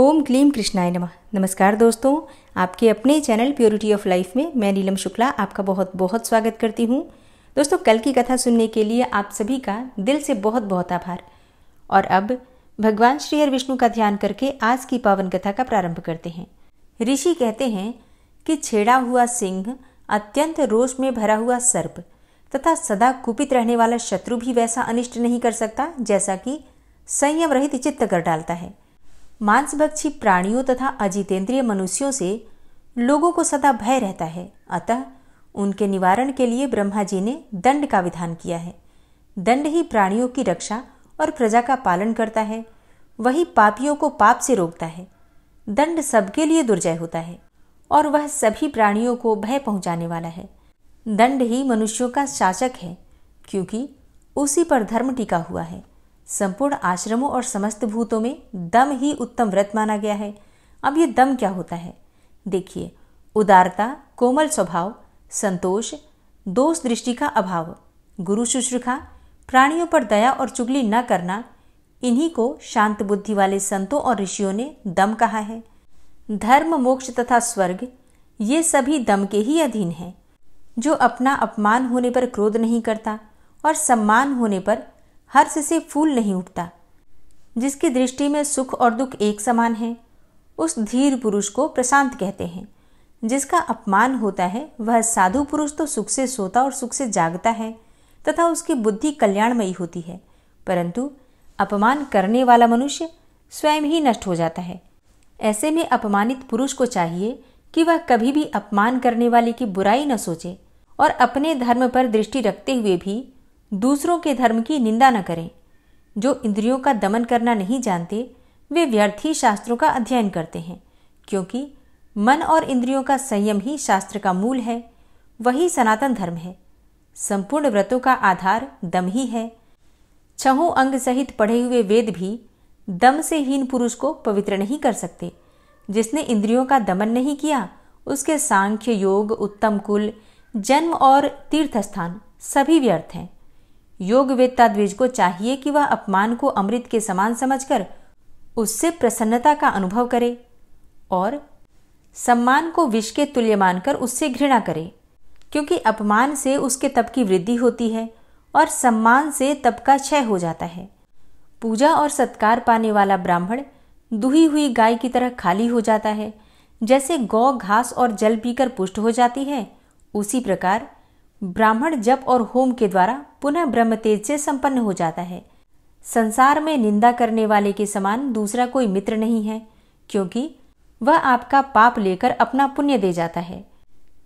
ओम क्लीम कृष्णाय नमः नमस्कार दोस्तों आपके अपने चैनल प्योरिटी ऑफ लाइफ में मैं नीलम शुक्ला आपका बहुत बहुत स्वागत करती हूँ दोस्तों कल की कथा सुनने के लिए आप सभी का दिल से बहुत बहुत आभार और अब भगवान श्री हर विष्णु का ध्यान करके आज की पावन कथा का प्रारंभ करते हैं ऋषि कहते हैं कि छेड़ा हुआ सिंह अत्यंत रोष में भरा हुआ सर्प तथा सदा कुपित रहने वाला शत्रु भी वैसा अनिष्ट नहीं कर सकता जैसा कि संयम रहित चित्त कर डालता है मांसभक्षी प्राणियों तथा अजितेंद्रिय मनुष्यों से लोगों को सदा भय रहता है अतः उनके निवारण के लिए ब्रह्मा जी ने दंड का विधान किया है दंड ही प्राणियों की रक्षा और प्रजा का पालन करता है वही पापियों को पाप से रोकता है दंड सबके लिए दुर्जय होता है और वह सभी प्राणियों को भय पहुंचाने वाला है दंड ही मनुष्यों का शासक है क्योंकि उसी पर धर्म टिका हुआ है संपूर्ण आश्रमों और समस्त भूतों में दम ही उत्तम व्रत माना गया है अब ये दम क्या होता है देखिए उदारता कोमल स्वभाव संतोष दोष दृष्टि का अभाव गुरु शुश्रूषा प्राणियों पर दया और चुगली न करना इन्हीं को शांत बुद्धि वाले संतों और ऋषियों ने दम कहा है धर्म मोक्ष तथा स्वर्ग ये सभी दम के ही अधीन है जो अपना अपमान होने पर क्रोध नहीं करता और सम्मान होने पर हर्ष से फूल नहीं उठता जिसकी दृष्टि में सुख और दुख एक समान है उस धीर पुरुष को प्रशांत कहते हैं जिसका अपमान होता है वह साधु पुरुष तो सुख से सोता और सुख से जागता है तथा उसकी बुद्धि कल्याणमयी होती है परंतु अपमान करने वाला मनुष्य स्वयं ही नष्ट हो जाता है ऐसे में अपमानित पुरुष को चाहिए कि वह कभी भी अपमान करने वाले की बुराई न सोचे और अपने धर्म पर दृष्टि रखते हुए भी दूसरों के धर्म की निंदा न करें जो इंद्रियों का दमन करना नहीं जानते वे व्यर्थी शास्त्रों का अध्ययन करते हैं क्योंकि मन और इंद्रियों का संयम ही शास्त्र का मूल है वही सनातन धर्म है संपूर्ण व्रतों का आधार दम ही है छहों अंग सहित पढ़े हुए वेद भी दम से हीन पुरुष को पवित्र नहीं कर सकते जिसने इंद्रियों का दमन नहीं किया उसके सांख्य योग उत्तम कुल जन्म और तीर्थ स्थान सभी व्यर्थ हैं योग वेत्ता द्विज को चाहिए कि वह अपमान को अमृत के समान समझकर उससे प्रसन्नता का अनुभव करे और सम्मान को विष के तुल्य मानकर उससे घृणा करे क्योंकि अपमान से उसके तप की वृद्धि होती है और सम्मान से तप का क्षय हो जाता है पूजा और सत्कार पाने वाला ब्राह्मण दुही हुई गाय की तरह खाली हो जाता है जैसे गौ घास और जल पीकर पुष्ट हो जाती है उसी प्रकार ब्राह्मण जप और होम के द्वारा पुनः ब्रह्म तेज से संपन्न हो जाता है संसार में निंदा करने वाले के समान दूसरा कोई मित्र नहीं है क्योंकि वह आपका पाप लेकर अपना पुण्य दे जाता है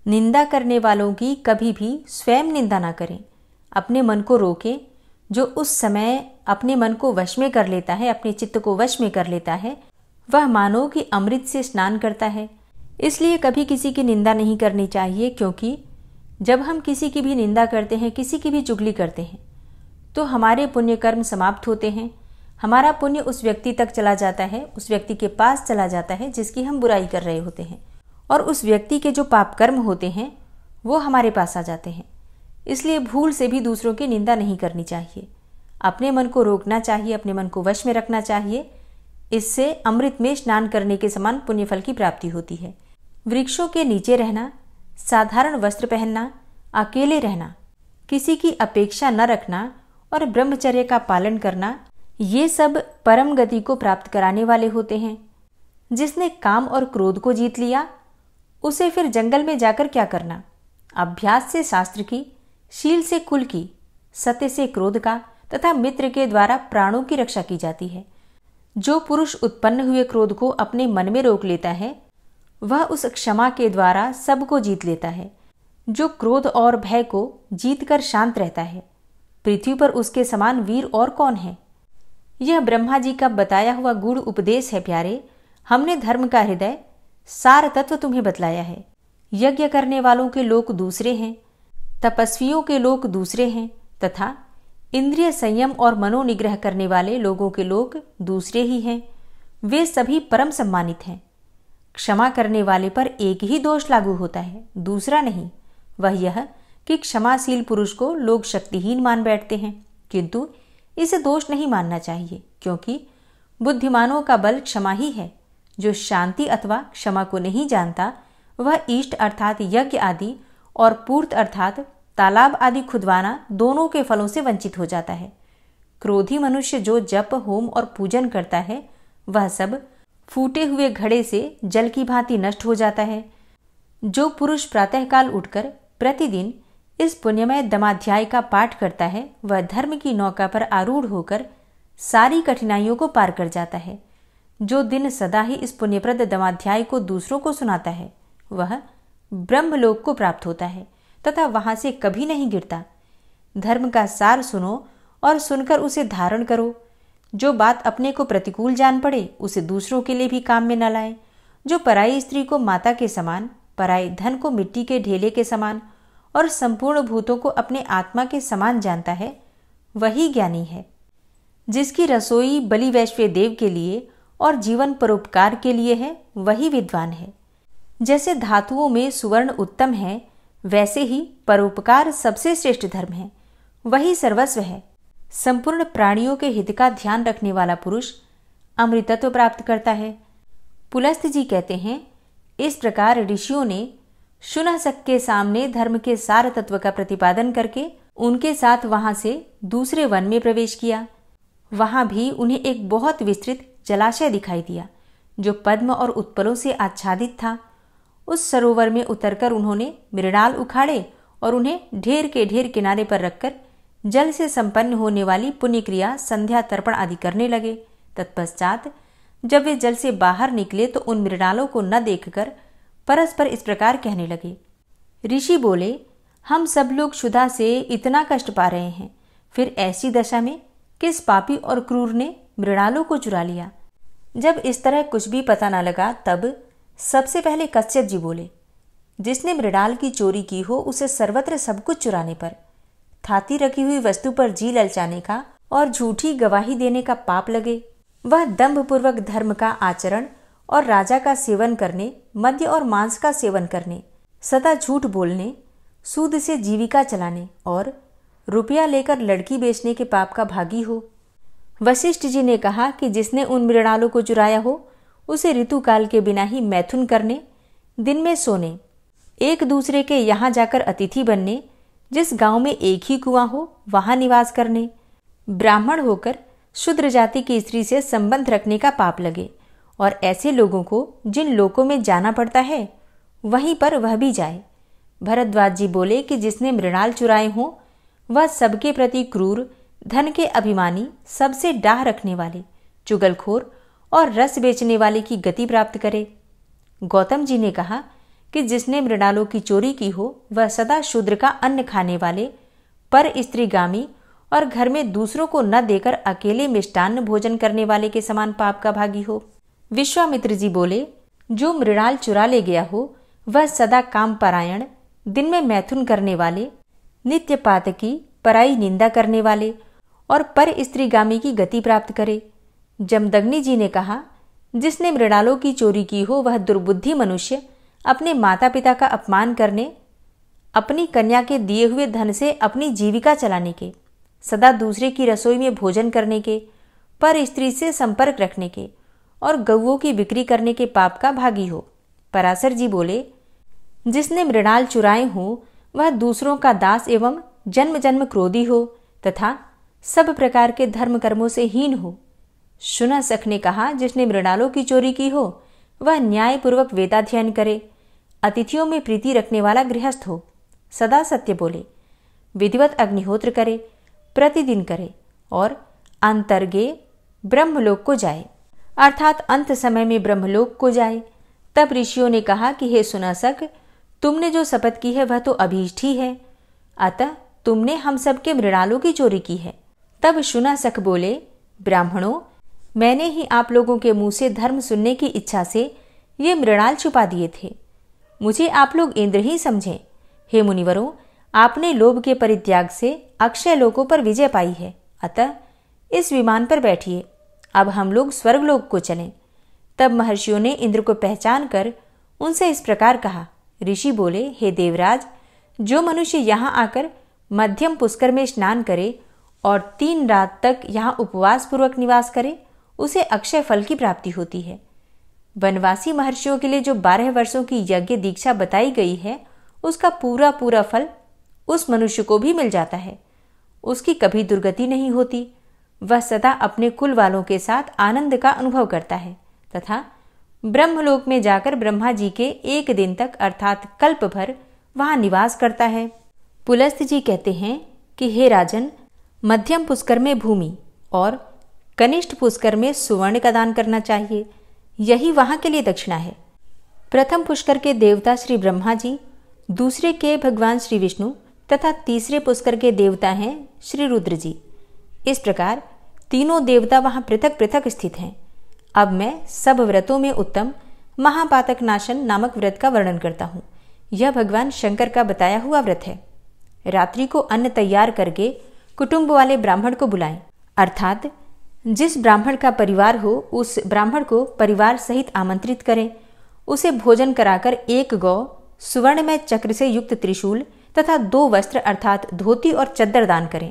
निंदा करने वालों की कभी भी स्वयं निंदा ना करें अपने मन को रोके जो उस समय अपने मन को वश में कर लेता है अपने चित्त को वश में कर लेता है वह मानव की अमृत से स्नान करता है इसलिए कभी किसी की निंदा नहीं करनी चाहिए क्योंकि जब हम किसी की भी निंदा करते हैं किसी की भी चुगली करते हैं तो हमारे पुण्य कर्म समाप्त होते हैं हमारा पुण्य उस व्यक्ति तक चला जाता है उस व्यक्ति के पास चला जाता है जिसकी हम बुराई कर रहे होते हैं और उस व्यक्ति के जो पाप कर्म होते हैं वो हमारे पास आ जाते हैं इसलिए भूल से भी दूसरों की निंदा नहीं करनी चाहिए अपने मन को रोकना चाहिए अपने मन को वश में रखना चाहिए इससे अमृत में स्नान करने के समान पुण्यफल की प्राप्ति होती है वृक्षों के नीचे रहना साधारण वस्त्र पहनना अकेले रहना किसी की अपेक्षा न रखना और ब्रह्मचर्य का पालन करना ये सब परम गति को प्राप्त कराने वाले होते हैं जिसने काम और क्रोध को जीत लिया उसे फिर जंगल में जाकर क्या करना अभ्यास से शास्त्र की शील से कुल की सत्य से क्रोध का तथा मित्र के द्वारा प्राणों की रक्षा की जाती है जो पुरुष उत्पन्न हुए क्रोध को अपने मन में रोक लेता है वह उस क्षमा के द्वारा सबको जीत लेता है जो क्रोध और भय को जीत कर शांत रहता है पृथ्वी पर उसके समान वीर और कौन है यह ब्रह्मा जी का बताया हुआ गुड़ उपदेश है प्यारे हमने धर्म का हृदय सार तत्व तुम्हें बतलाया है यज्ञ करने वालों के लोग दूसरे हैं तपस्वियों के लोग दूसरे हैं तथा इंद्रिय संयम और मनोनिग्रह करने वाले लोगों के लोग दूसरे ही हैं वे सभी परम सम्मानित हैं क्षमा करने वाले पर एक ही दोष लागू होता है दूसरा नहीं वह यह कि क्षमाशील पुरुष को लोग शक्तिहीन मान बैठते हैं किंतु इसे दोष नहीं मानना चाहिए क्योंकि बुद्धिमानों का बल क्षमा ही है जो शांति अथवा क्षमा को नहीं जानता वह ईष्ट अर्थात यज्ञ आदि और पूर्त अर्थात तालाब आदि खुदवाना दोनों के फलों से वंचित हो जाता है क्रोधी मनुष्य जो जप होम और पूजन करता है वह सब फूटे हुए घड़े से जल की भांति नष्ट हो जाता है जो पुरुष प्रातःकाल उठकर प्रतिदिन इस पुण्यमय दमाध्याय का पाठ करता है वह धर्म की नौका पर आरूढ़ होकर सारी कठिनाइयों को पार कर जाता है जो दिन सदा ही इस पुण्यप्रद दमाध्याय को दूसरों को सुनाता है वह ब्रह्मलोक को प्राप्त होता है तथा वहां से कभी नहीं गिरता धर्म का सार सुनो और सुनकर उसे धारण करो जो बात अपने को प्रतिकूल जान पड़े उसे दूसरों के लिए भी काम में न लाए जो पराई स्त्री को माता के समान पराई धन को मिट्टी के ढेले के समान और संपूर्ण भूतों को अपने आत्मा के समान जानता है वही ज्ञानी है जिसकी रसोई बलि वैश्वे देव के लिए और जीवन परोपकार के लिए है वही विद्वान है जैसे धातुओं में सुवर्ण उत्तम है वैसे ही परोपकार सबसे श्रेष्ठ धर्म है वही सर्वस्व है संपूर्ण प्राणियों के हित का ध्यान रखने वाला पुरुष अमृतत्व प्राप्त करता है पुलस्त जी कहते हैं इस प्रकार ऋषियों ने शुनहसक के सामने धर्म के सार तत्व का प्रतिपादन करके उनके साथ वहां से दूसरे वन में प्रवेश किया वहां भी उन्हें एक बहुत विस्तृत जलाशय दिखाई दिया जो पद्म और उत्पलों से आच्छादित था उस सरोवर में उतरकर उन्होंने मृणाल उखाड़े और उन्हें ढेर के ढेर किनारे पर रखकर जल से संपन्न होने वाली पुण्य क्रिया संध्या तर्पण आदि करने लगे तत्पश्चात जब वे जल से बाहर निकले तो उन मृणालों को न देखकर परस्पर इस प्रकार कहने लगे ऋषि बोले हम सब लोग क्षुधा से इतना कष्ट पा रहे हैं फिर ऐसी दशा में किस पापी और क्रूर ने मृणालों को चुरा लिया जब इस तरह कुछ भी पता न लगा तब सबसे पहले कश्यप जी बोले जिसने मृणाल की चोरी की हो उसे सर्वत्र सब कुछ चुराने पर थाती रखी हुई वस्तु पर जी ललचाने का और झूठी गवाही देने का पाप लगे वह दम्भ पूर्वक धर्म का आचरण और राजा का सेवन करने मद्य और मांस का सेवन करने सदा झूठ बोलने सूद से जीविका चलाने और रुपया लेकर लड़की बेचने के पाप का भागी हो वशिष्ठ जी ने कहा कि जिसने उन मृणालों को चुराया हो उसे ऋतुकाल के बिना ही मैथुन करने दिन में सोने एक दूसरे के यहाँ जाकर अतिथि बनने जिस गांव में एक ही कुआं हो वहां निवास करने ब्राह्मण होकर शुद्र जाति की स्त्री से संबंध रखने का पाप लगे और ऐसे लोगों को जिन लोकों में जाना पड़ता है वहीं पर वह भी जाए भरद्वाज जी बोले कि जिसने मृणाल चुराए हों वह सबके प्रति क्रूर धन के अभिमानी सबसे डाह रखने वाले चुगलखोर और रस बेचने वाले की गति प्राप्त करे गौतम जी ने कहा कि जिसने मृणालों की चोरी की हो वह सदा शूद्र का अन्न खाने वाले पर स्त्रीगामी और घर में दूसरों को न देकर अकेले मिष्टान्न भोजन करने वाले के समान पाप का भागी हो विश्वामित्र जी बोले जो मृणाल चुरा ले गया हो वह सदा काम परायण दिन में मैथुन करने वाले नित्य पात की पराई निंदा करने वाले और पर स्त्रीगामी की गति प्राप्त करे जमदग्नि जी ने कहा जिसने मृणालों की चोरी की हो वह दुर्बुद्धि मनुष्य अपने माता पिता का अपमान करने अपनी कन्या के दिए हुए धन से अपनी जीविका चलाने के सदा दूसरे की रसोई में भोजन करने के पर स्त्री से संपर्क रखने के और गऊओं की बिक्री करने के पाप का भागी हो पराशर जी बोले जिसने मृणाल चुराए हो वह दूसरों का दास एवं जन्म जन्म क्रोधी हो तथा सब प्रकार के धर्म कर्मों से हीन हो सुना सख ने कहा जिसने मृणालों की चोरी की हो वह न्यायपूर्वक वेदाध्ययन करे अतिथियों में प्रीति रखने वाला गृहस्थ हो सदा सत्य बोले विधिवत अग्निहोत्र करे प्रतिदिन करे और अंतर्गे ब्रह्मलोक को जाए अर्थात अंत समय में ब्रह्मलोक को जाए तब ऋषियों ने कहा कि हे सुनासक तुमने जो शपथ की है वह तो अभीष्ट ही है अतः तुमने हम सबके मृणालों की चोरी की है तब सुनासक बोले ब्राह्मणों मैंने ही आप लोगों के मुंह से धर्म सुनने की इच्छा से ये मृणाल छुपा दिए थे मुझे आप लोग इंद्र ही समझें हे मुनिवरों आपने लोभ के परित्याग से अक्षय लोकों पर विजय पाई है अतः इस विमान पर बैठिए अब हम लोग स्वर्गलोक को चलें तब महर्षियों ने इंद्र को पहचान कर उनसे इस प्रकार कहा ऋषि बोले हे देवराज जो मनुष्य यहाँ आकर मध्यम पुष्कर में स्नान करे और तीन रात तक यहाँ उपवास पूर्वक निवास करे उसे अक्षय फल की प्राप्ति होती है वनवासी महर्षियों के लिए जो बारह वर्षों की यज्ञ दीक्षा बताई गई है उसका पूरा पूरा फल उस मनुष्य को भी मिल जाता है उसकी कभी दुर्गति नहीं होती वह सदा अपने कुल वालों के साथ आनंद का अनुभव करता है तथा ब्रह्मलोक में जाकर ब्रह्मा जी के एक दिन तक अर्थात कल्प भर वहां निवास करता है पुलस्त जी कहते हैं कि हे राजन मध्यम पुष्कर में भूमि और कनिष्ठ पुष्कर में सुवर्ण का दान करना चाहिए यही वहाँ के लिए दक्षिणा है प्रथम पुष्कर के देवता श्री ब्रह्मा जी दूसरे के भगवान श्री विष्णु तथा तीसरे पुष्कर के देवता हैं श्री रुद्र जी इस प्रकार तीनों देवता वहाँ पृथक पृथक स्थित हैं अब मैं सब व्रतों में उत्तम महापातक नाशन नामक व्रत का वर्णन करता हूँ यह भगवान शंकर का बताया हुआ व्रत है रात्रि को अन्न तैयार करके कुटुंब वाले ब्राह्मण को बुलाएं अर्थात जिस ब्राह्मण का परिवार हो उस ब्राह्मण को परिवार सहित आमंत्रित करें उसे भोजन कराकर एक गौ सुवर्ण में चक्र से युक्त त्रिशूल तथा दो वस्त्र अर्थात धोती और चद्दर दान करें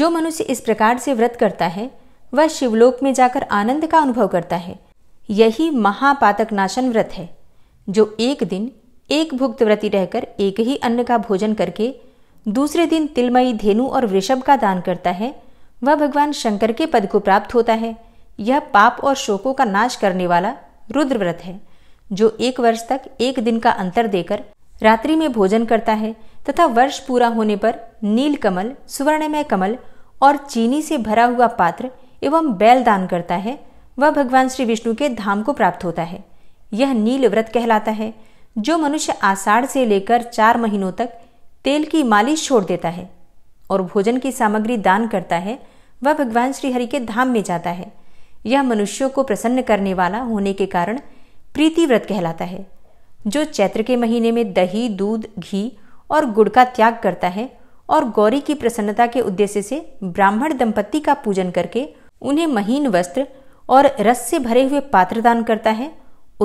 जो मनुष्य इस प्रकार से व्रत करता है वह शिवलोक में जाकर आनंद का अनुभव करता है यही महापातक नाशन व्रत है जो एक दिन एक भुक्त व्रति रहकर एक ही अन्न का भोजन करके दूसरे दिन तिलमयी धेनु और वृषभ का दान करता है वह भगवान शंकर के पद को प्राप्त होता है यह पाप और शोकों का नाश करने वाला रुद्र व्रत है जो एक वर्ष तक एक दिन का अंतर देकर रात्रि में भोजन करता है तथा वर्ष पूरा होने पर नील कमल सुवर्णमय कमल और चीनी से भरा हुआ पात्र एवं बैल दान करता है वह भगवान श्री विष्णु के धाम को प्राप्त होता है यह नील व्रत कहलाता है जो मनुष्य आषाढ़ से लेकर चार महीनों तक तेल की मालिश छोड़ देता है और भोजन की सामग्री दान करता है वह भगवान श्रीहरि के धाम में जाता है यह मनुष्यों को प्रसन्न करने वाला होने के कारण प्रीति व्रत कहलाता है जो चैत्र के महीने में दही दूध घी और गुड़ का त्याग करता है और गौरी की प्रसन्नता के उद्देश्य से ब्राह्मण दंपत्ति का पूजन करके उन्हें महीन वस्त्र और रस से भरे हुए पात्र दान करता है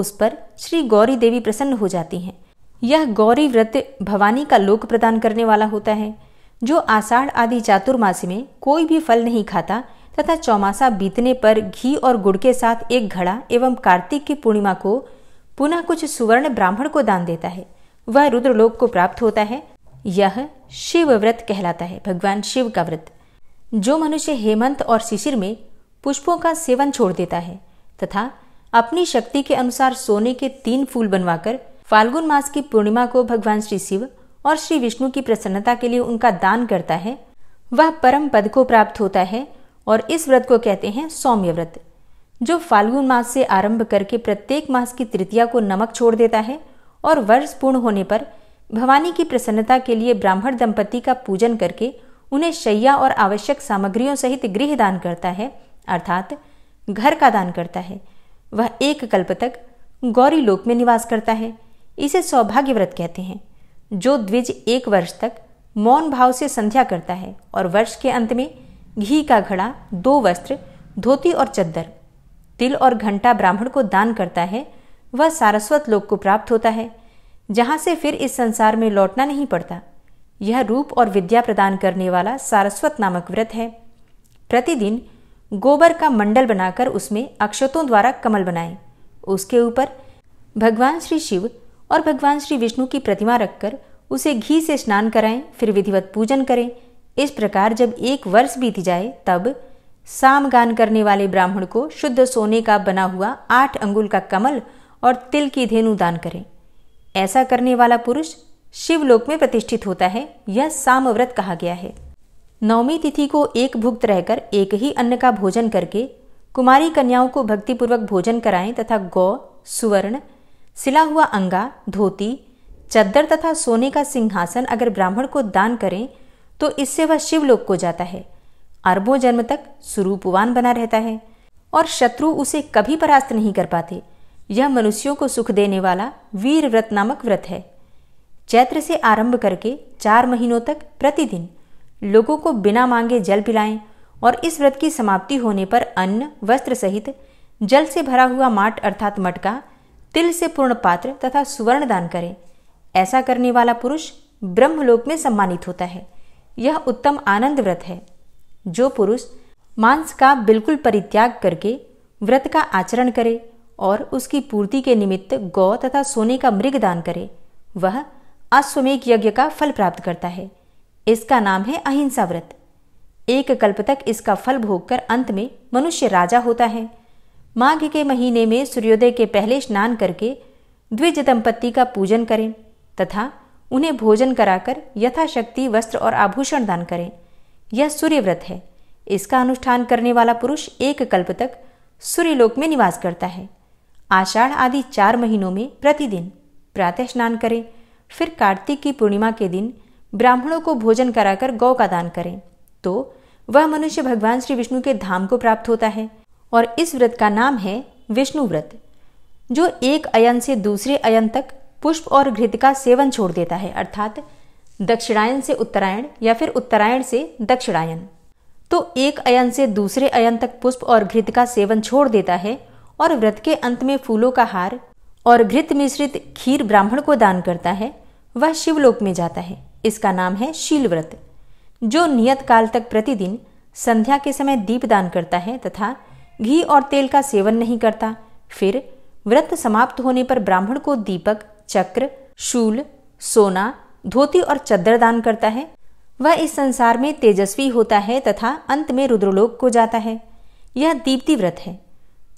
उस पर श्री गौरी देवी प्रसन्न हो जाती हैं यह गौरी व्रत भवानी का लोक प्रदान करने वाला होता है जो आषाढ़ आदि चातुर्मासी में कोई भी फल नहीं खाता तथा चौमासा बीतने पर घी और गुड़ के साथ एक घड़ा एवं कार्तिक की पूर्णिमा को पुनः कुछ सुवर्ण ब्राह्मण को दान देता है वह रुद्रलोक को प्राप्त होता है यह शिव व्रत कहलाता है भगवान शिव का व्रत जो मनुष्य हेमंत और शिशिर में पुष्पों का सेवन छोड़ देता है तथा अपनी शक्ति के अनुसार सोने के तीन फूल बनवाकर फाल्गुन मास की पूर्णिमा को भगवान श्री शिव और श्री विष्णु की प्रसन्नता के लिए उनका दान करता है वह परम पद को प्राप्त होता है और इस व्रत को कहते हैं सौम्य व्रत जो फाल्गुन मास से आरंभ करके प्रत्येक मास की तृतीया को नमक छोड़ देता है और वर्ष पूर्ण होने पर भवानी की प्रसन्नता के लिए ब्राह्मण दंपति का पूजन करके उन्हें शैया और आवश्यक सामग्रियों सहित गृह दान करता है अर्थात घर का दान करता है वह एक कल्प तक गौरी लोक में निवास करता है इसे सौभाग्य व्रत कहते हैं जो द्विज एक वर्ष तक मौन भाव से संध्या करता है और वर्ष के अंत में घी का घड़ा दो वस्त्र धोती और चद्दर तिल और घंटा ब्राह्मण को दान करता है वह सारस्वत लोक को प्राप्त होता है जहाँ से फिर इस संसार में लौटना नहीं पड़ता यह रूप और विद्या प्रदान करने वाला सारस्वत नामक व्रत है प्रतिदिन गोबर का मंडल बनाकर उसमें अक्षतों द्वारा कमल बनाएं उसके ऊपर भगवान श्री शिव और भगवान श्री विष्णु की प्रतिमा रखकर उसे घी से स्नान कराएं फिर विधिवत पूजन करें इस प्रकार जब एक वर्ष बीत जाए तब साम गान करने वाले ब्राह्मण को शुद्ध सोने का बना हुआ आठ अंगुल का कमल और तिल की धेनु दान करें ऐसा करने वाला पुरुष शिवलोक में प्रतिष्ठित होता है यह साम व्रत कहा गया है नवमी तिथि को एक भुक्त रहकर एक ही अन्न का भोजन करके कुमारी कन्याओं को भक्तिपूर्वक भोजन कराएं तथा गौ सुवर्ण सिला हुआ अंगा धोती चद्दर तथा सोने का सिंहासन अगर ब्राह्मण को दान करें तो इससे वह शिवलोक को जाता है अरबों जन्म तक स्वरूपवान बना रहता है और शत्रु उसे कभी परास्त नहीं कर पाते यह मनुष्यों को सुख देने वाला वीर व्रत नामक व्रत है चैत्र से आरंभ करके चार महीनों तक प्रतिदिन लोगों को बिना मांगे जल पिलाएं और इस व्रत की समाप्ति होने पर अन्न वस्त्र सहित जल से भरा हुआ माट अर्थात मटका तिल से पूर्ण पात्र तथा सुवर्ण दान करें ऐसा करने वाला पुरुष ब्रह्मलोक में सम्मानित होता है यह उत्तम आनंद व्रत है जो पुरुष मांस का बिल्कुल परित्याग करके व्रत का आचरण करे और उसकी पूर्ति के निमित्त गौ तथा सोने का मृग दान करे वह अश्वमेघ यज्ञ का फल प्राप्त करता है इसका नाम है अहिंसा व्रत एक कल्प तक इसका फल भोगकर अंत में मनुष्य राजा होता है माघ के महीने में सूर्योदय के पहले स्नान करके द्विज दंपत्ति का पूजन करें तथा उन्हें भोजन कराकर यथाशक्ति वस्त्र और आभूषण दान करें यह सूर्य व्रत है इसका अनुष्ठान करने वाला पुरुष एक कल्प तक सूर्यलोक में निवास करता है आषाढ़ आदि चार महीनों में प्रतिदिन प्रातः स्नान करें फिर कार्तिक की पूर्णिमा के दिन ब्राह्मणों को भोजन कराकर गौ का दान करें तो वह मनुष्य भगवान श्री विष्णु के धाम को प्राप्त होता है और इस व्रत का नाम है विष्णु व्रत जो एक अयन से दूसरे अयन तक पुष्प और घृत का सेवन छोड़ देता है अर्थात दक्षिणायन से उत्तरायण या फिर उत्तरायण से दक्षिणायन तो एक अयन से दूसरे अयन तक पुष्प और घृत का सेवन छोड़ देता है और व्रत के अंत में फूलों का हार और घृत मिश्रित खीर ब्राह्मण को दान करता है वह शिवलोक में जाता है इसका नाम है शील व्रत जो नियत काल तक प्रतिदिन संध्या के समय दीप दान करता है तथा घी और तेल का सेवन नहीं करता फिर व्रत समाप्त होने पर ब्राह्मण को दीपक चक्र शूल सोना धोती और चद्दर दान करता है वह इस संसार में तेजस्वी होता है तथा अंत में रुद्रलोक को जाता है यह दीप्ति व्रत है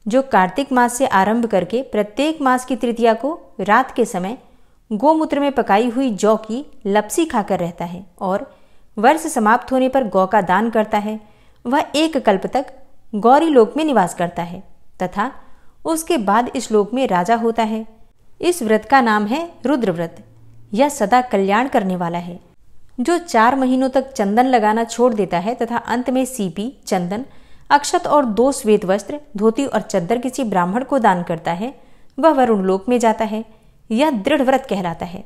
जो कार्तिक मास से आरंभ करके प्रत्येक मास की तृतीया को रात के समय गोमूत्र में पकाई हुई जौ की लपसी खाकर रहता है और वर्ष समाप्त होने पर गौ का दान करता है वह एक कल्प तक गौरी लोक में निवास करता है तथा उसके बाद इस लोक में राजा होता है इस व्रत का नाम है व्रत यह सदा कल्याण करने वाला है जो चार महीनों तक चंदन लगाना छोड़ देता है तथा अंत में सीपी चंदन अक्षत और दो श्वेत वस्त्र धोती और चद्दर किसी ब्राह्मण को दान करता है वह वरुण लोक में जाता है यह दृढ़ व्रत कहलाता है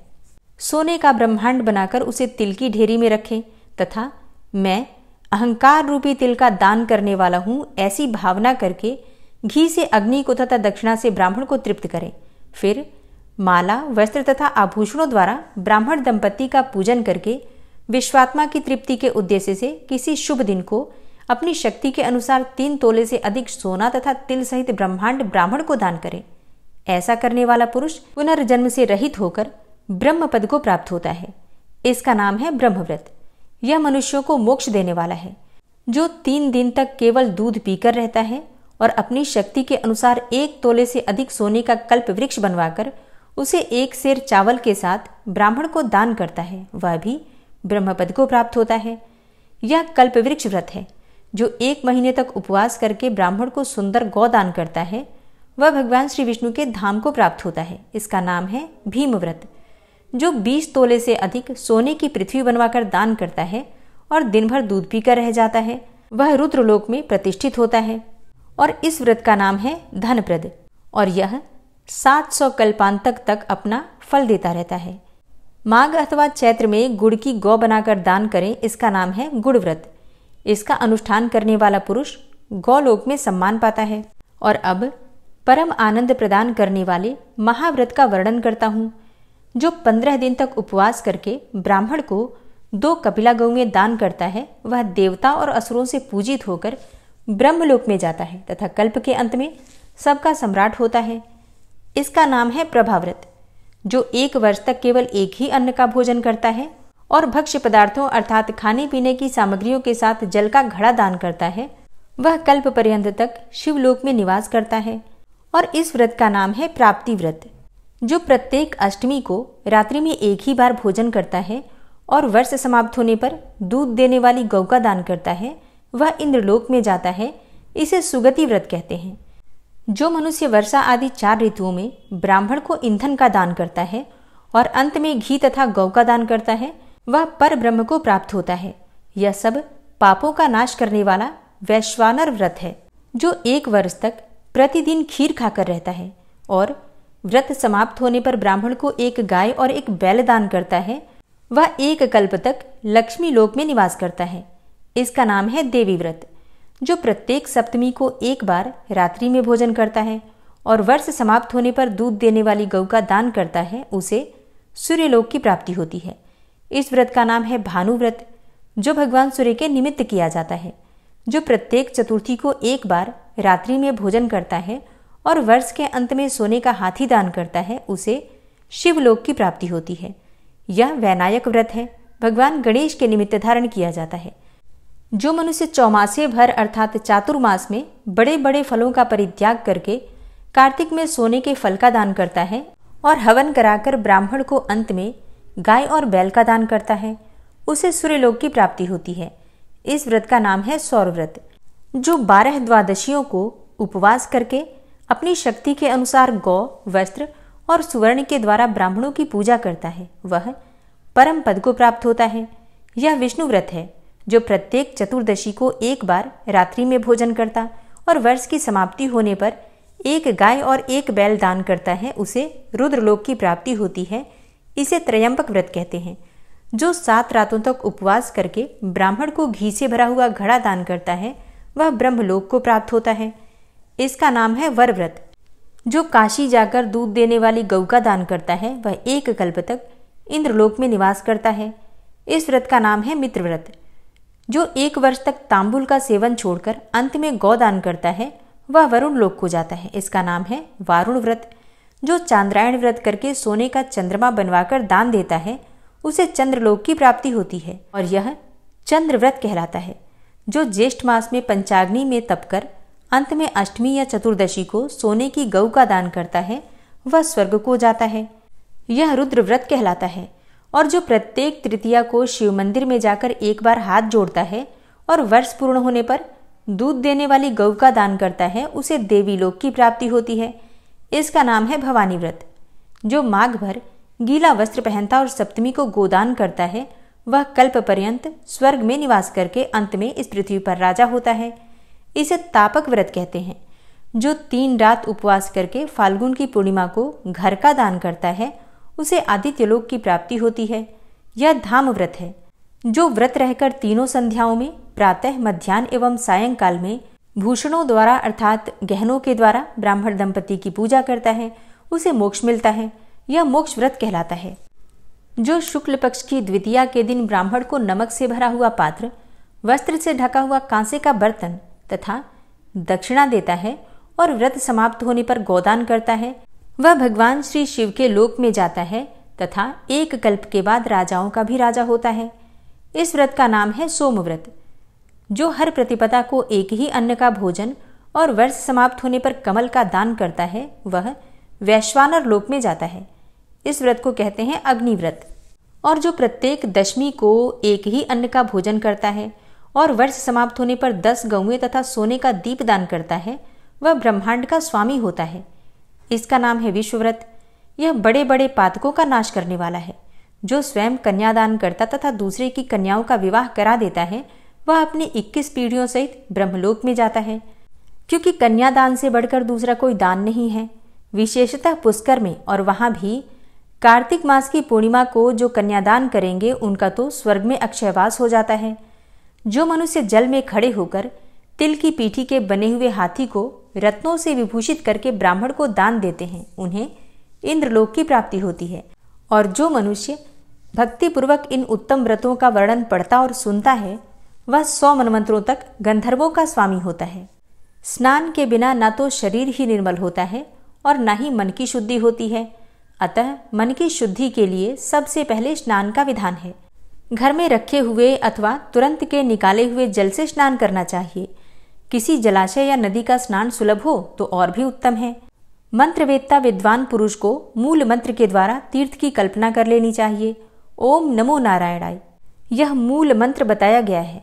सोने का ब्रह्मांड बनाकर उसे तिल की ढेरी में रखें तथा मैं अहंकार रूपी तिल का दान करने वाला हूँ ऐसी भावना करके घी से अग्नि को तथा दक्षिणा से ब्राह्मण को तृप्त करें फिर माला वस्त्र तथा आभूषणों द्वारा ब्राह्मण दंपति का पूजन करके विश्वात्मा की तृप्ति के उद्देश्य से किसी शुभ दिन को अपनी शक्ति के अनुसार तीन तोले से अधिक सोना तथा तिल सहित ब्रह्मांड ब्राह्मण को दान करें ऐसा करने वाला पुरुष पुनर्जन्म से रहित होकर ब्रह्म पद को प्राप्त होता है इसका नाम है ब्रह्मव्रत यह मनुष्यों को मोक्ष देने वाला है जो तीन दिन तक केवल दूध पीकर रहता है और अपनी शक्ति के अनुसार एक तोले से अधिक सोने का कल्प वृक्ष बनवाकर उसे एक सिर चावल के साथ ब्राह्मण को दान करता है वह भी ब्रह्मपद को प्राप्त होता है यह कल्प वृक्ष व्रत है जो एक महीने तक उपवास करके ब्राह्मण को सुंदर गौ दान करता है वह भगवान श्री विष्णु के धाम को प्राप्त होता है इसका नाम है भीम व्रत जो 20 तोले से अधिक सोने की पृथ्वी बनवाकर दान करता है और दिन भर दूध पीकर रह जाता है वह रुद्रलोक में प्रतिष्ठित होता है और इस व्रत का नाम है धनप्रद और यह 700 कल्पांतक तक अपना फल देता रहता है माघ अथवा चैत्र में गुड़ की गौ बनाकर दान करें इसका नाम है गुड़ व्रत इसका अनुष्ठान करने वाला पुरुष गौलोक में सम्मान पाता है और अब परम आनंद प्रदान करने वाले महाव्रत का वर्णन करता हूँ जो पंद्रह दिन तक उपवास करके ब्राह्मण को दो कपिला में दान करता है वह देवता और असुरों से पूजित होकर ब्रह्मलोक में जाता है तथा कल्प के अंत में सबका सम्राट होता है इसका नाम है प्रभाव्रत जो एक वर्ष तक केवल एक ही अन्न का भोजन करता है और भक्ष्य पदार्थों अर्थात खाने पीने की सामग्रियों के साथ जल का घड़ा दान करता है वह कल्प पर्यंत तक शिवलोक में निवास करता है और इस व्रत का नाम है प्राप्ति व्रत जो प्रत्येक अष्टमी को रात्रि में एक ही बार भोजन करता है और वर्ष समाप्त होने पर दूध देने वाली गौ का दान करता है वह इंद्रलोक में जाता है इसे सुगति व्रत कहते हैं जो मनुष्य वर्षा आदि चार ऋतुओं में ब्राह्मण को ईंधन का दान करता है और अंत में घी तथा गौ का दान करता है वह पर ब्रह्म को प्राप्त होता है यह सब पापों का नाश करने वाला वैश्वानर व्रत है जो एक वर्ष तक प्रतिदिन खीर खाकर रहता है और व्रत समाप्त होने पर ब्राह्मण को एक गाय और एक बैल दान करता है वह एक कल्प तक लक्ष्मी लोक में निवास करता है इसका नाम है देवी व्रत जो प्रत्येक सप्तमी को एक बार रात्रि में भोजन करता है और वर्ष समाप्त होने पर दूध देने वाली गऊ का दान करता है उसे सूर्यलोक की प्राप्ति होती है इस व्रत का नाम है भानु व्रत जो भगवान सूर्य के निमित्त किया जाता है जो प्रत्येक चतुर्थी को एक बार रात्रि में भोजन करता है और वर्ष के अंत में सोने का हाथी दान करता है उसे शिवलोक की प्राप्ति होती है यह वैनायक व्रत है भगवान गणेश के निमित्त धारण किया जाता है जो मनुष्य चौमासे भर अर्थात चातुर्मास में बड़े बड़े फलों का परित्याग करके कार्तिक में सोने के फल का दान करता है और हवन कराकर ब्राह्मण को अंत में गाय और बैल का दान करता है उसे सूर्यलोक की प्राप्ति होती है इस व्रत का नाम है सौर व्रत जो बारह द्वादशियों को उपवास करके अपनी शक्ति के अनुसार गौ वस्त्र और सुवर्ण के द्वारा ब्राह्मणों की पूजा करता है वह परम पद को प्राप्त होता है यह विष्णु व्रत है जो प्रत्येक चतुर्दशी को एक बार रात्रि में भोजन करता और वर्ष की समाप्ति होने पर एक गाय और एक बैल दान करता है उसे रुद्रलोक की प्राप्ति होती है इसे त्रयंबक व्रत कहते हैं जो सात रातों तक उपवास करके ब्राह्मण को घी से भरा हुआ घड़ा दान करता है वह ब्रह्मलोक को प्राप्त होता है इसका नाम है वर व्रत जो काशी जाकर दूध देने वाली गऊ का दान करता है वह एक कल्प तक इंद्रलोक में निवास करता है इस व्रत का नाम है मित्र व्रत जो एक वर्ष तक तांबुल का सेवन छोड़कर अंत में गौ दान करता है वह वरुण लोक को जाता है इसका नाम है वारुण व्रत जो चांद्रायण व्रत करके सोने का चंद्रमा बनवाकर दान देता है उसे चंद्रलोक की प्राप्ति होती है और यह चंद्र व्रत कहलाता है जो ज्येष्ठ मास में पंचाग्नि में तप कर अंत में अष्टमी या चतुर्दशी को सोने की गऊ का दान करता है वह स्वर्ग को जाता है यह रुद्र व्रत कहलाता है और जो प्रत्येक तृतीया को शिव मंदिर में जाकर एक बार हाथ जोड़ता है और वर्ष पूर्ण होने पर दूध देने वाली गौ का दान करता है उसे देवी लोक की प्राप्ति होती है इसका नाम है भवानी व्रत जो माघ भर गीला वस्त्र पहनता और सप्तमी को गोदान करता है वह कल्प पर्यंत स्वर्ग में निवास करके अंत में इस पृथ्वी पर राजा होता है इसे तापक व्रत कहते हैं जो तीन रात उपवास करके फाल्गुन की पूर्णिमा को घर का दान करता है उसे आदित्य लोक की प्राप्ति होती है यह धाम व्रत है जो व्रत रहकर तीनों संध्याओं में प्रातः मध्यान्ह एवं सायंकाल में भूषणों द्वारा अर्थात गहनों के द्वारा ब्राह्मण दंपति की पूजा करता है उसे मोक्ष मिलता है यह मोक्ष व्रत कहलाता है जो शुक्ल पक्ष की द्वितीया के दिन ब्राह्मण को नमक से भरा हुआ पात्र वस्त्र से ढका हुआ कांसे का बर्तन तथा दक्षिणा देता है और व्रत समाप्त होने पर गोदान करता है वह भगवान श्री शिव के लोक में जाता है तथा एक कल्प के बाद राजाओं का भी राजा होता है इस व्रत का नाम है सोम व्रत जो हर प्रतिपदा को एक ही अन्न का भोजन और वर्ष समाप्त होने पर कमल का दान करता है वह वैश्वानर लोक में जाता है इस व्रत को कहते हैं अग्निव्रत और जो प्रत्येक दशमी को एक ही अन्न का भोजन करता है और वर्ष समाप्त होने पर दस गौएं तथा सोने का दीप दान करता है वह ब्रह्मांड का स्वामी होता है इसका नाम है विश्वव्रत यह बड़े बड़े पातकों का नाश करने वाला है जो स्वयं कन्यादान करता तथा दूसरे की कन्याओं का विवाह करा देता है वह अपनी इक्कीस पीढ़ियों सहित ब्रह्मलोक में जाता है क्योंकि कन्यादान से बढ़कर दूसरा कोई दान नहीं है विशेषतः पुष्कर में और वहाँ भी कार्तिक मास की पूर्णिमा को जो कन्यादान करेंगे उनका तो स्वर्ग में अक्षयवास हो जाता है जो मनुष्य जल में खड़े होकर तिल की पीठी के बने हुए हाथी को रत्नों से विभूषित करके ब्राह्मण को दान देते हैं उन्हें इंद्रलोक की प्राप्ति होती है और जो मनुष्य भक्तिपूर्वक इन उत्तम व्रतों का वर्णन पढ़ता और सुनता है वह सौ मनमंत्रों तक गंधर्वों का स्वामी होता है स्नान के बिना ना तो शरीर ही निर्मल होता है और ना ही मन की शुद्धि होती है अतः मन की शुद्धि के लिए सबसे पहले स्नान का विधान है घर में रखे हुए अथवा तुरंत के निकाले हुए जल से स्नान करना चाहिए किसी जलाशय या नदी का स्नान सुलभ हो तो और भी उत्तम है मंत्रवेत्ता विद्वान पुरुष को मूल मंत्र के द्वारा तीर्थ की कल्पना कर लेनी चाहिए ओम नमो नारायणाय यह मूल मंत्र बताया गया है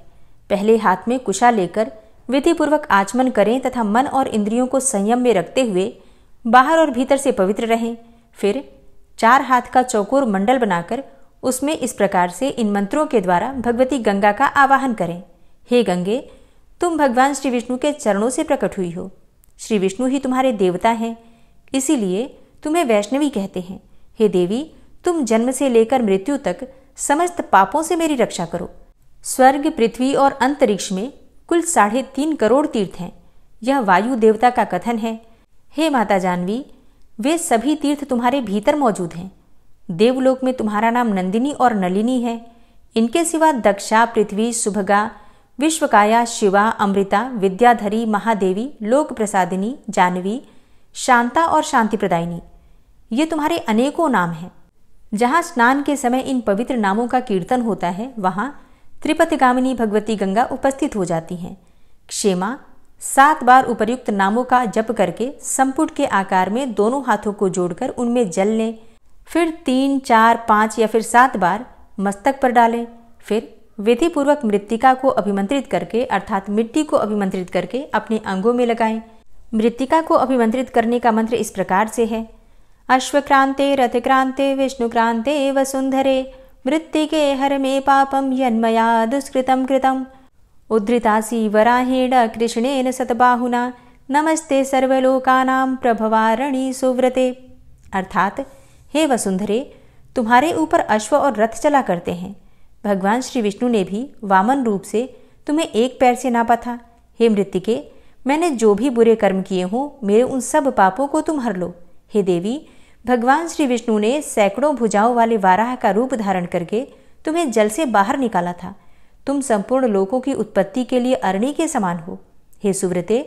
पहले हाथ में कुशा लेकर विधिपूर्वक आचमन करें तथा मन और इंद्रियों को संयम में रखते हुए बाहर और भीतर से पवित्र रहें फिर चार हाथ का चौकोर मंडल बनाकर उसमें इस प्रकार से इन मंत्रों के द्वारा भगवती गंगा का आवाहन करें हे गंगे तुम भगवान श्री विष्णु के चरणों से प्रकट हुई हो श्री विष्णु ही तुम्हारे देवता हैं इसीलिए तुम्हें वैष्णवी कहते हैं हे देवी तुम जन्म से लेकर मृत्यु तक समस्त पापों से मेरी रक्षा करो स्वर्ग पृथ्वी और अंतरिक्ष में कुल साढ़े तीन करोड़ तीर्थ हैं यह वायु देवता का कथन है हे माता जानवी वे सभी तीर्थ तुम्हारे भीतर मौजूद हैं देवलोक में तुम्हारा नाम नंदिनी और नलिनी है इनके सिवा दक्षा पृथ्वी सुभगा विश्वकाया शिवा अमृता विद्याधरी महादेवी लोक प्रसादिनी जानवी शांता और शांति प्रदायिनी ये तुम्हारे अनेकों नाम हैं जहाँ स्नान के समय इन पवित्र नामों का कीर्तन होता है वहाँ त्रिपतिगामिनी भगवती गंगा उपस्थित हो जाती हैं क्षेमा सात बार उपर्युक्त नामों का जप करके संपुट के आकार में दोनों हाथों को जोड़कर उनमें जल लें फिर तीन चार पाँच या फिर सात बार मस्तक पर डालें फिर विधिपूर्वक मृतिका को अभिमंत्रित करके अर्थात मिट्टी को अभिमंत्रित करके अपने अंगों में लगाएं मृतिका को अभिमंत्रित करने का मंत्र इस प्रकार से है अश्वक्रांते रथक्रांते विष्णुक्रांते वसुंधरे के हर मे पापम यन्मया दुष्कृतम कृतम उद्धृतासी वराहेण कृष्णेन सतबाहुना नमस्ते सर्वलोकानाम प्रभवारणी सुव्रते अर्थात हे वसुंधरे तुम्हारे ऊपर अश्व और रथ चला करते हैं भगवान श्री विष्णु ने भी वामन रूप से तुम्हें एक पैर से नापा था हे मृतिके मैंने जो भी बुरे कर्म किए हों मेरे उन सब पापों को तुम हर लो हे देवी भगवान श्री विष्णु ने सैकड़ों भुजाओं वाले वाराह का रूप धारण करके तुम्हें जल से बाहर निकाला था तुम संपूर्ण लोगों की उत्पत्ति के लिए अरणी के समान हो हे सुव्रते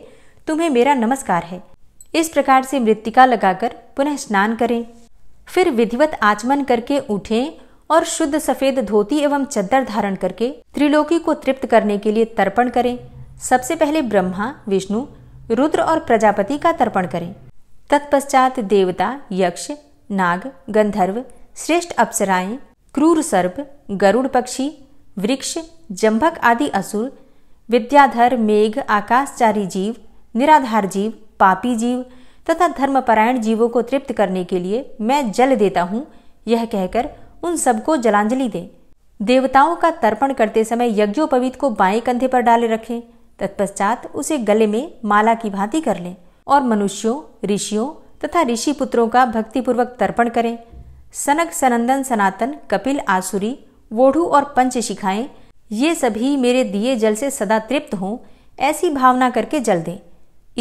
तुम्हें मेरा नमस्कार है इस प्रकार से मृतिका लगाकर पुनः स्नान करें फिर विधिवत आचमन करके उठें और शुद्ध सफेद धोती एवं चद्दर धारण करके त्रिलोकी को तृप्त करने के लिए तर्पण करें सबसे पहले ब्रह्मा विष्णु रुद्र और प्रजापति का तर्पण करें तत्पश्चात देवता यक्ष नाग गंधर्व श्रेष्ठ अप्सराएं क्रूर सर्प गरुड़ पक्षी वृक्ष जंभक आदि असुर विद्याधर मेघ आकाशचारी जीव निराधार जीव पापी जीव तथा धर्मपरायण जीवों को तृप्त करने के लिए मैं जल देता हूँ यह कहकर उन सबको जलांजलि दें देवताओं का तर्पण करते समय यज्ञोपवीत को बाएं कंधे पर डाले रखें तत्पश्चात उसे गले में माला की भांति कर लें और मनुष्यों ऋषियों तथा ऋषि पुत्रों का भक्तिपूर्वक तर्पण करें सनक सनंदन सनातन कपिल आसुरी वोढ़ू और पंच शिखाएं ये सभी मेरे दिए जल से सदा तृप्त हों ऐसी भावना करके जल दें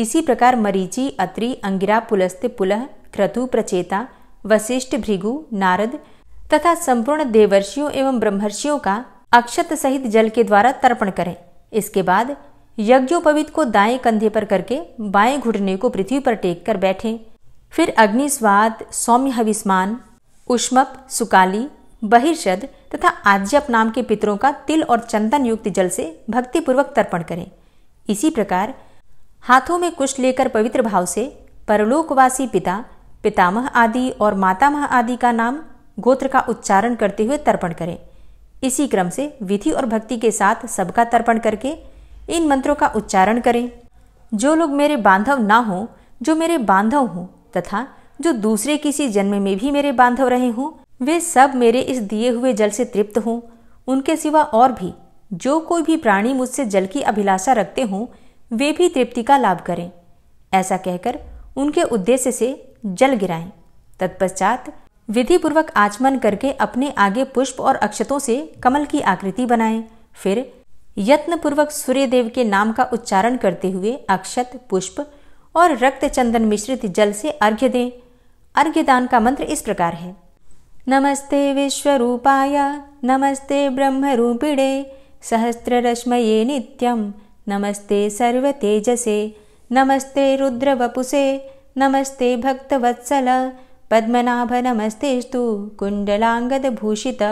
इसी प्रकार मरीची अत्रि अंगिरा पुलस्त पुलह क्रतु प्रचेता वशिष्ठ भृगु नारद तथा संपूर्ण देवर्षियों एवं ब्रह्मर्षियों का अक्षत सहित जल के द्वारा तर्पण करें इसके बाद यज्ञोपवित को दाएं कंधे पर करके बाएं घुटने को पृथ्वी पर टेक कर बैठे फिर अग्निस्वाद सौम्य हविस्मान उष्मप सुकाली बहिर्षद तथा आज्यप नाम के पितरों का तिल और चंदन युक्त जल से भक्तिपूर्वक तर्पण करें इसी प्रकार हाथों में कुश लेकर पवित्र भाव से परलोकवासी पिता पितामह आदि और मातामह आदि का नाम गोत्र का उच्चारण करते हुए तर्पण करें इसी क्रम से विधि और भक्ति के साथ सबका तर्पण करके इन मंत्रों का उच्चारण करें जो लोग मेरे बांधव ना हो जो मेरे बांधव हों तथा जो दूसरे किसी जन्म में भी मेरे बांधव रहे हों वे सब मेरे इस दिए हुए जल से तृप्त हों उनके सिवा और भी जो कोई भी प्राणी मुझसे जल की अभिलाषा रखते हों वे भी तृप्ति का लाभ करें ऐसा कहकर उनके उद्देश्य से जल गिराएं तत्पश्चात पूर्वक आचमन करके अपने आगे पुष्प और अक्षतों से कमल की आकृति बनाएं फिर सूर्य देव के नाम का उच्चारण करते हुए अक्षत पुष्प और रक्त चंदन मिश्रित जल से अर्घ्य दें दान का मंत्र इस प्रकार है नमस्ते विश्व रूपाया नमस्ते ब्रह्म रूपिणे सहस्त्र रश्मये नित्यम नमस्ते सर्वतेजसे नमस्ते रुद्रवपुषे नमस्ते भक्तवत्सल नमस्तेस्तु कुण्डलाङ्गदभूषित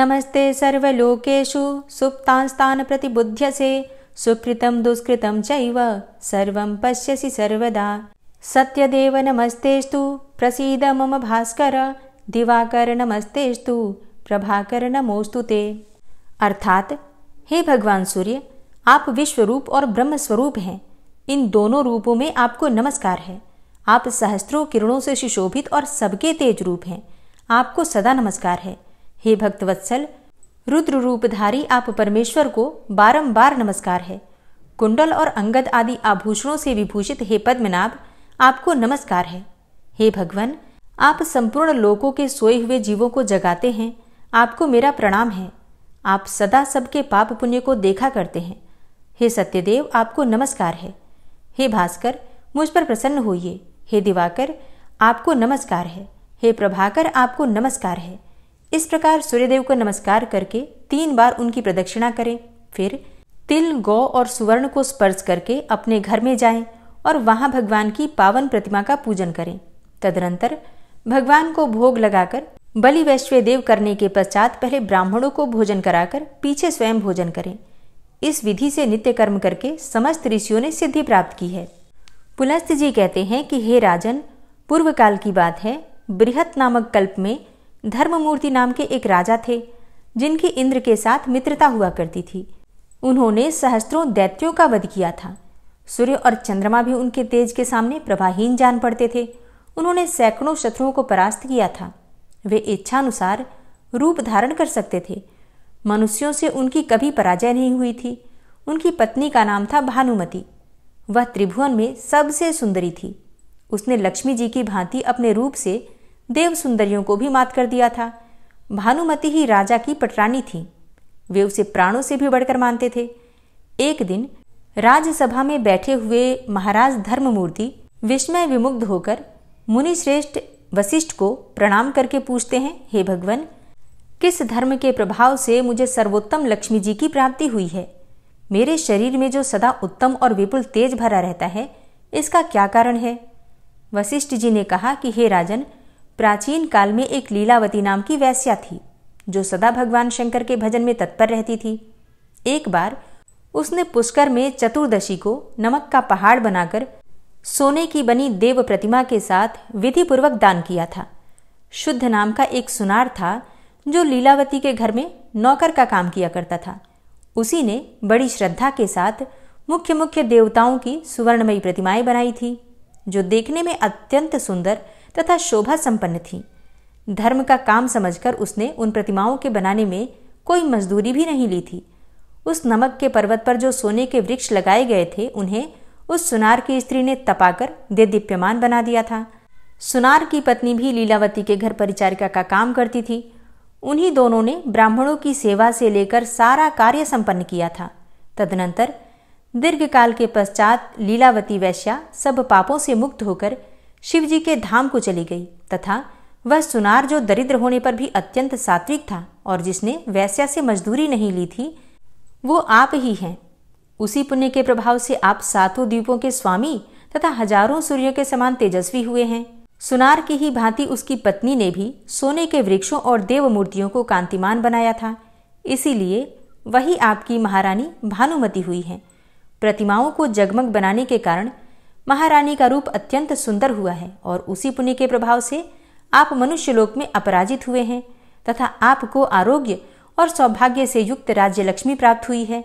नमस्ते सर्वलोकेषु सुप्तांस्तान् प्रतिबुध्यसे सुकृतं दुष्कृतं चैव सर्वं पश्यसि सर्वदा सत्यदेव नमस्तेस्तु प्रसीद मम भास्कर दिवाकर नमस्तेस्तु नमोऽस्तु ते अर्थात् हे भगवान् सूर्य आप विश्व रूप और ब्रह्म स्वरूप हैं इन दोनों रूपों में आपको नमस्कार है आप सहस्त्रों किरणों से सुशोभित और सबके तेज रूप हैं आपको सदा नमस्कार है हे भक्तवत्सल रुद्र रूपधारी आप परमेश्वर को बारंबार नमस्कार है कुंडल और अंगद आदि आभूषणों से विभूषित हे पद्मनाभ आपको नमस्कार है हे भगवान आप संपूर्ण लोकों के सोए हुए जीवों को जगाते हैं आपको मेरा प्रणाम है आप सदा सबके पाप पुण्य को देखा करते हैं हे सत्यदेव आपको नमस्कार है हे भास्कर मुझ पर प्रसन्न होइए हे दिवाकर आपको नमस्कार है हे प्रभाकर आपको नमस्कार है इस प्रकार सूर्यदेव को नमस्कार करके तीन बार उनकी प्रदक्षिणा करें फिर तिल गौ और सुवर्ण को स्पर्श करके अपने घर में जाएं और वहां भगवान की पावन प्रतिमा का पूजन करें तदनंतर भगवान को भोग लगाकर बलि वैश्वेदेव करने के पश्चात पहले ब्राह्मणों को भोजन कराकर पीछे स्वयं भोजन करें इस विधि से नित्य कर्म करके समस्त ऋषियों ने सिद्धि प्राप्त की है पुलस्त जी कहते हैं कि हे राजन पूर्व काल की बात है बृहत नामक कल्प में धर्ममूर्ति नाम के एक राजा थे जिनकी इंद्र के साथ मित्रता हुआ करती थी उन्होंने सहस्त्रों दैत्यों का वध किया था सूर्य और चंद्रमा भी उनके तेज के सामने प्रभाहीन जान पड़ते थे उन्होंने सैकड़ों शत्रुओं को परास्त किया था वे इच्छानुसार रूप धारण कर सकते थे मनुष्यों से उनकी कभी पराजय नहीं हुई थी उनकी पत्नी का नाम था भानुमति वह त्रिभुवन में सबसे सुंदरी थी उसने लक्ष्मी जी की भांति अपने रूप से देव सुंदरियों को भी मात कर दिया था भानुमति ही राजा की पटरानी थी वे उसे प्राणों से भी बढ़कर मानते थे एक दिन राज्यसभा में बैठे हुए महाराज धर्ममूर्ति विस्मय विमुग्ध होकर मुनिश्रेष्ठ वशिष्ठ को प्रणाम करके पूछते हैं हे भगवान किस धर्म के प्रभाव से मुझे सर्वोत्तम लक्ष्मी जी की प्राप्ति हुई है मेरे शरीर में जो सदा उत्तम और विपुल तेज भरा रहता है इसका क्या कारण है वशिष्ठ जी ने कहा कि हे राजन प्राचीन काल में एक लीलावती नाम की वैस्या थी जो सदा भगवान शंकर के भजन में तत्पर रहती थी एक बार उसने पुष्कर में चतुर्दशी को नमक का पहाड़ बनाकर सोने की बनी देव प्रतिमा के साथ विधिपूर्वक दान किया था शुद्ध नाम का एक सुनार था जो लीलावती के घर में नौकर का काम किया करता था उसी ने बड़ी श्रद्धा के साथ मुख्य मुख्य देवताओं की सुवर्णमयी प्रतिमाएं बनाई थी जो देखने में अत्यंत सुंदर तथा शोभा संपन्न थी धर्म का काम समझकर उसने उन प्रतिमाओं के बनाने में कोई मजदूरी भी नहीं ली थी उस नमक के पर्वत पर जो सोने के वृक्ष लगाए गए थे उन्हें उस सुनार की स्त्री ने तपाकर दे दिप्यमान बना दिया था सुनार की पत्नी भी लीलावती के घर परिचारिका का काम करती थी उन्हीं दोनों ने ब्राह्मणों की सेवा से लेकर सारा कार्य संपन्न किया था तदनंतर दीर्घकाल के पश्चात लीलावती वैश्या सब पापों से मुक्त होकर शिव जी के धाम को चली गई तथा वह सुनार जो दरिद्र होने पर भी अत्यंत सात्विक था और जिसने वैश्या से मजदूरी नहीं ली थी वो आप ही हैं उसी पुण्य के प्रभाव से आप सातों द्वीपों के स्वामी तथा हजारों सूर्य के समान तेजस्वी हुए हैं सुनार की ही भांति उसकी पत्नी ने भी सोने के वृक्षों और देव मूर्तियों को कांतिमान बनाया था इसीलिए वही आपकी महारानी भानुमति हुई है प्रतिमाओं को जगमग बनाने के कारण महारानी का रूप अत्यंत सुंदर हुआ है और उसी पुण्य के प्रभाव से आप मनुष्य लोक में अपराजित हुए हैं तथा आपको आरोग्य और सौभाग्य से युक्त राज्य लक्ष्मी प्राप्त हुई है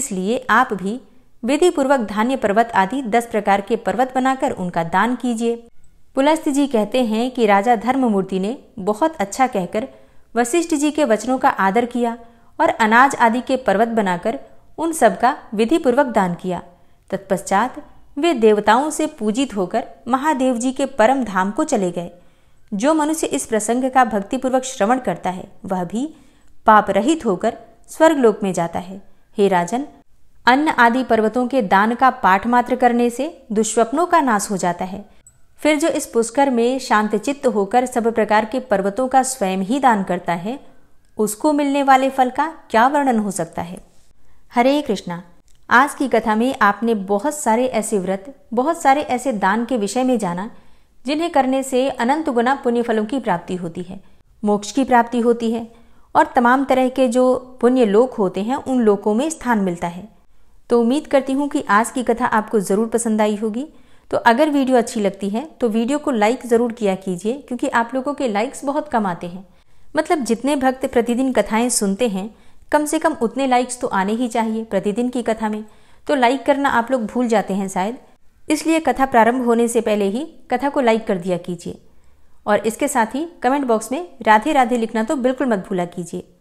इसलिए आप भी विधिपूर्वक धान्य पर्वत आदि दस प्रकार के पर्वत बनाकर उनका दान कीजिए पुलस्त जी कहते हैं कि राजा धर्ममूर्ति ने बहुत अच्छा कहकर वशिष्ठ जी के वचनों का आदर किया और अनाज आदि के पर्वत बनाकर उन सब का विधिपूर्वक दान किया तत्पश्चात वे देवताओं से पूजित होकर महादेव जी के परम धाम को चले गए जो मनुष्य इस प्रसंग का भक्तिपूर्वक श्रवण करता है वह भी पाप रहित होकर स्वर्गलोक में जाता है हे राजन अन्न आदि पर्वतों के दान का पाठ मात्र करने से दुष्स्वप्नों का नाश हो जाता है फिर जो इस पुष्कर में शांतचित्त होकर सब प्रकार के पर्वतों का स्वयं ही दान करता है उसको मिलने वाले फल का क्या वर्णन हो सकता है हरे कृष्णा आज की कथा में आपने बहुत सारे ऐसे व्रत बहुत सारे ऐसे दान के विषय में जाना जिन्हें करने से अनंत गुना पुण्य फलों की प्राप्ति होती है मोक्ष की प्राप्ति होती है और तमाम तरह के जो पुण्य लोक होते हैं उन लोकों में स्थान मिलता है तो उम्मीद करती हूँ कि आज की कथा आपको ज़रूर पसंद आई होगी तो अगर वीडियो अच्छी लगती है तो वीडियो को लाइक ज़रूर किया कीजिए क्योंकि आप लोगों के लाइक्स बहुत कम आते हैं मतलब जितने भक्त प्रतिदिन कथाएं सुनते हैं कम से कम उतने लाइक्स तो आने ही चाहिए प्रतिदिन की कथा में तो लाइक करना आप लोग भूल जाते हैं शायद इसलिए कथा प्रारंभ होने से पहले ही कथा को लाइक कर दिया कीजिए और इसके साथ ही कमेंट बॉक्स में राधे राधे लिखना तो बिल्कुल मत भूला कीजिए